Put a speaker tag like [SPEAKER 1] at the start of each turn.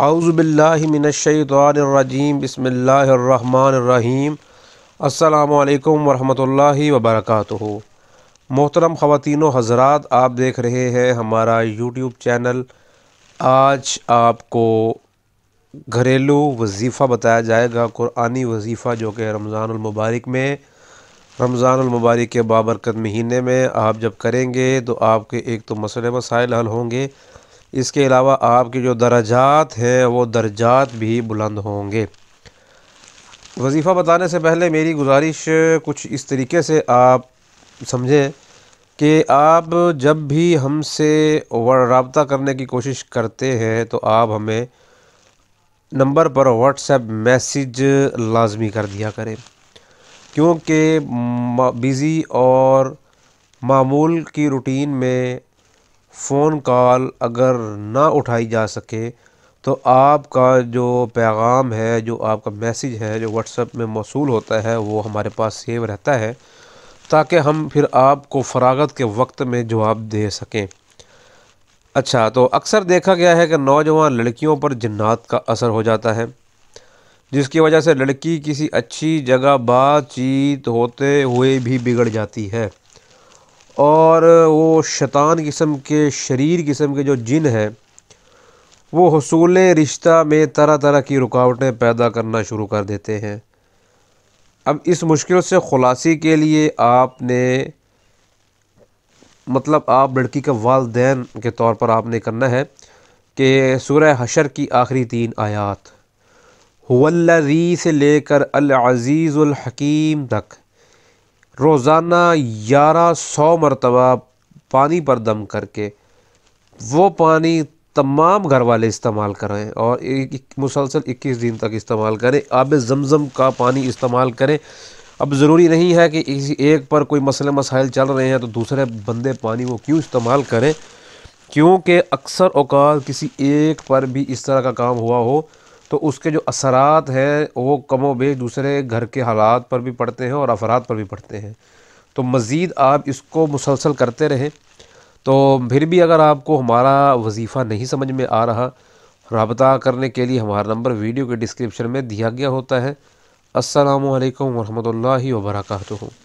[SPEAKER 1] आउज़बिल्लिमिनशैतरजीम बसमीम अल्लाम वरहि वबरक मोहतरम ख़वान हज़रात आप देख रहे हैं हमारा यूट्यूब चैनल आज आपको घरेलू वजीफ़ा बताया जाएगा कुरानी वजीफ़ा जो कि रमज़ानमबारक में रमज़ानमबारक के बाबरकत महीने में आप जब करेंगे तो आपके एक तो मसले मसाइल हल होंगे इसके अलावा आपके जो दर्जात हैं वो दर्जात भी बुलंद होंगे वजीफ़ा बताने से पहले मेरी गुजारिश कुछ इस तरीके से आप समझें कि आप जब भी हमसे रबता करने की कोशिश करते हैं तो आप हमें नंबर पर व्हाट्सएप मैसेज लाजमी कर दिया करें क्योंकि बिज़ी और मामूल की रूटीन में फ़ोन कॉल अगर ना उठाई जा सके तो आपका जो पैग़ाम है जो आपका मैसेज है जो व्हाट्सएप में मौसूल होता है वो हमारे पास सेव रहता है ताकि हम फिर आपको फ़रागत के वक्त में जवाब दे सकें अच्छा तो अक्सर देखा गया है कि नौजवान लड़कियों पर जन्ात का असर हो जाता है जिसकी वजह से लड़की किसी अच्छी जगह बातचीत होते हुए भी बिगड़ जाती है और वो शैतान किस्म के शरीर किस्म के जो जिन हैं वो हसूल रिश्ता में तरह तरह की रुकावटें पैदा करना शुरू कर देते हैं अब इस मुश्किल से ख़ुलासी के लिए आपने मतलब आप लड़की का वालदेन के तौर पर आपने करना है कि सूर्य हशर की आखिरी तीन आयात री से लेकर अल अज़ीज़ुल हकीम तक रोज़ाना ग्यारह सौ मरतबा पानी पर दम करके वो पानी तमाम घर वाले इस्तेमाल करें और एक, एक मुसलसल इक्कीस दिन तक इस्तेमाल करें आब जमज़म का पानी इस्तेमाल करें अब ज़रूरी नहीं है कि इसी एक पर कोई मसले मसाइल चल रहे हैं तो दूसरे बंदे पानी वो क्यों इस्तेमाल करें क्योंकि अक्सर अवकात किसी एक पर भी इस तरह का काम हुआ हो तो उसके जो असरात हैं वो कमो बेश दूसरे घर के हालात पर भी पड़ते हैं और अफराद पर भी पड़ते हैं तो मज़ीद आप इसको मुसलसल करते रहें तो फिर भी अगर आपको हमारा वजीफ़ा नहीं समझ में आ रहा रबता करने के लिए हमारा नंबर वीडियो के डिस्क्रिप्शन में दिया गया होता है असलकम वरहमल वर्का